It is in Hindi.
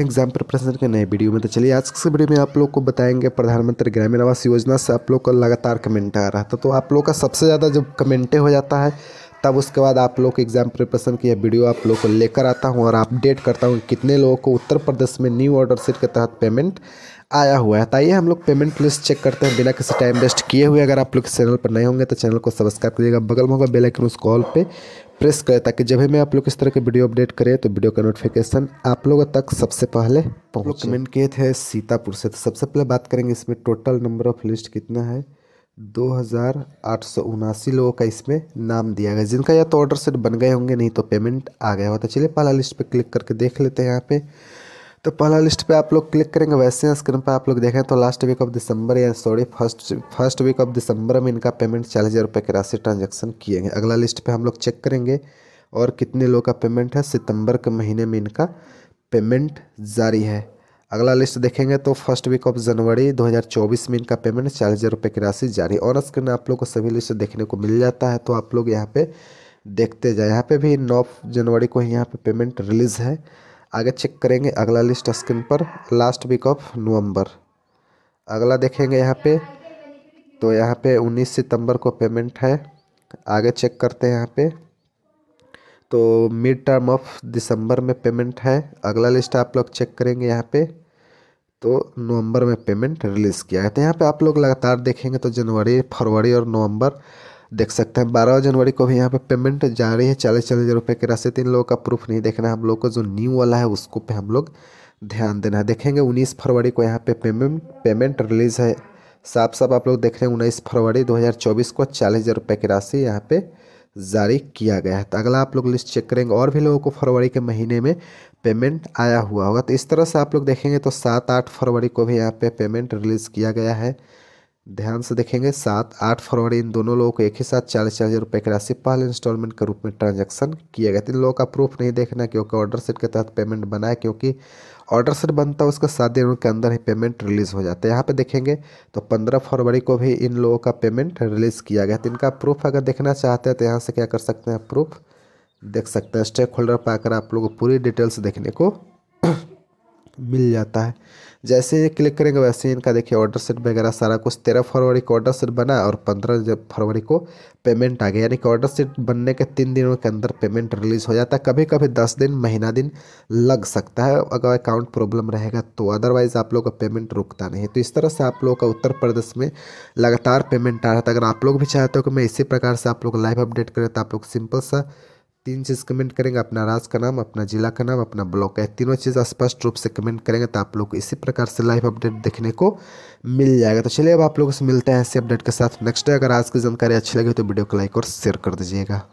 एग्जाम प्रिपरेशन के नए वीडियो में तो चलिए आज के वीडियो में आप लोग को बताएंगे प्रधानमंत्री ग्रामीण आवास योजना से आप लोग का लगातार कमेंट आ रहा था तो, तो आप लोग का सबसे ज़्यादा जब कमेंटे हो जाता है तब उसके बाद आप लोग एग्जाम प्रिपरेशन की यह वीडियो आप लोग को लेकर आता हूँ और अपडेट करता हूँ कितने लोगों को उत्तर प्रदेश में न्यू ऑर्डर सीट के तहत पेमेंट आया हुआ है तो आइए हम लोग पेमेंट लिस्ट चेक करते हैं बिना किसी टाइम वेस्ट किए हुए अगर आप लोग चैनल पर नए होंगे तो चैनल को सब्सक्राइब करिएगा बगल में होगा बेलाइकन उस कॉल पर प्रेस करें ताकि जब भी मैं आप लोग इस तरह के वीडियो अपडेट करें तो वीडियो का नोटिफिकेशन आप लोगों तक सबसे पहले पहुँच कमेंट किए थे सीतापुर से तो सबसे पहले बात करेंगे इसमें टोटल नंबर ऑफ लिस्ट कितना है दो हज़ार आठ सौ उनासी लोगों का इसमें नाम दिया गया जिनका या तो ऑर्डर सेट बन गए होंगे नहीं तो पेमेंट आ गया होता तो चलिए पहला लिस्ट पर क्लिक करके देख लेते हैं यहाँ पर तो पहला लिस्ट पे आप लोग क्लिक करेंगे वैसे ही स्क्रीन पे आप लोग देखें तो लास्ट वीक ऑफ दिसंबर या sorry first first week of December में इनका पेमेंट चालीस हज़ार रुपये की राशि ट्रांजेक्शन किए हैं अगला लिस्ट पे हम लोग चेक करेंगे और कितने लोग का पेमेंट है सितंबर के महीने में इनका पेमेंट जारी है अगला लिस्ट देखेंगे तो फर्स्ट वीक ऑफ जनवरी दो में इनका पेमेंट चालीस हज़ार रुपये की राशि जारी ऑन स्क्रीन आप लोग को सभी लिस्ट देखने को मिल जाता है तो आप लोग यहाँ पर देखते जाए यहाँ पर भी नौ जनवरी को ही यहाँ पर पेमेंट रिलीज़ है आगे चेक करेंगे अगला लिस्ट स्क्रीन पर लास्ट वीक ऑफ नवंबर अगला देखेंगे यहाँ पे तो यहाँ पे 19 सितंबर को पेमेंट है आगे चेक करते हैं यहाँ पे तो मिड टर्म ऑफ दिसंबर में पेमेंट है अगला लिस्ट आप लोग चेक करेंगे यहाँ पे तो नवंबर में पेमेंट रिलीज़ किया है तो यहाँ पे आप लोग लगातार देखेंगे तो जनवरी फरवरी और नवंबर देख सकते हैं बारह जनवरी को भी यहाँ पे पेमेंट जा रही है चालीस चालीस हज़ार रुपये की राशि तीन लोगों का प्रूफ नहीं देखना है हम लोग को जो न्यू वाला है उसको पे हम लोग ध्यान देना है देखेंगे उन्नीस फरवरी को यहाँ पे पेमेंट पेमेंट रिलीज़ है साफ साफ आप लोग देख रहे हैं उन्नीस फरवरी दो को चालीस हज़ार रुपये की राशि यहाँ पर जारी किया गया है तो अगला आप लोग लिस्ट चेक करेंगे और भी लोगों को फरवरी के महीने में पेमेंट आया हुआ होगा तो इस तरह से आप लोग देखेंगे तो सात आठ फरवरी को भी यहाँ पर पेमेंट रिलीज़ किया गया है ध्यान से देखेंगे सात आठ फरवरी इन दोनों लोगों को एक ही साथ चालीस चालीस रुपये की राशि पहले इंस्टॉलमेंट के रूप में ट्रांजैक्शन किया गया इन लोगों का प्रूफ नहीं देखना क्योंकि ऑर्डर सेट के तहत पेमेंट बना है क्योंकि ऑर्डर सेट बनता है उसके सात दिनों के अंदर ही पेमेंट रिलीज हो जाता है यहाँ पे देखेंगे तो पंद्रह फरवरी को भी इन लोगों का पेमेंट रिलीज़ किया गया तो इनका प्रूफ अगर देखना चाहते हैं तो यहाँ से क्या कर सकते हैं प्रूफ देख सकते हैं स्टेक होल्डर पाकर आप लोगों पूरी डिटेल्स देखने को मिल जाता है जैसे ये क्लिक करेंगे वैसे इनका देखिए ऑर्डर सेट वगैरह सारा कुछ तेरह फरवरी को ऑर्डर सेट बना और पंद्रह फरवरी को पेमेंट आ गया यानी कि ऑर्डर सेट बनने के तीन दिनों के अंदर पेमेंट रिलीज़ हो जाता है कभी कभी दस दिन महीना दिन लग सकता है अगर अकाउंट प्रॉब्लम रहेगा तो अदरवाइज़ आप लोग का पेमेंट रुकता नहीं तो इस तरह से आप लोग का उत्तर प्रदेश में लगातार पेमेंट आ रहा था अगर आप लोग भी चाहते हो कि मैं इसी प्रकार से आप लोग लाइव अपडेट करें तो आप लोग सिंपल सा तीन चीज़ कमेंट करेंगे अपना राज का नाम अपना जिला का नाम अपना ब्लॉक है तीनों चीज़ स्पष्ट रूप से कमेंट करेंगे तो आप लोग को इसी प्रकार से लाइव अपडेट देखने को मिल जाएगा तो चलिए अब आप लोगों से मिलते हैं ऐसे अपडेट के साथ नेक्स्ट डे अगर आज की जानकारी अच्छी लगी तो वीडियो को लाइक और शेयर कर दीजिएगा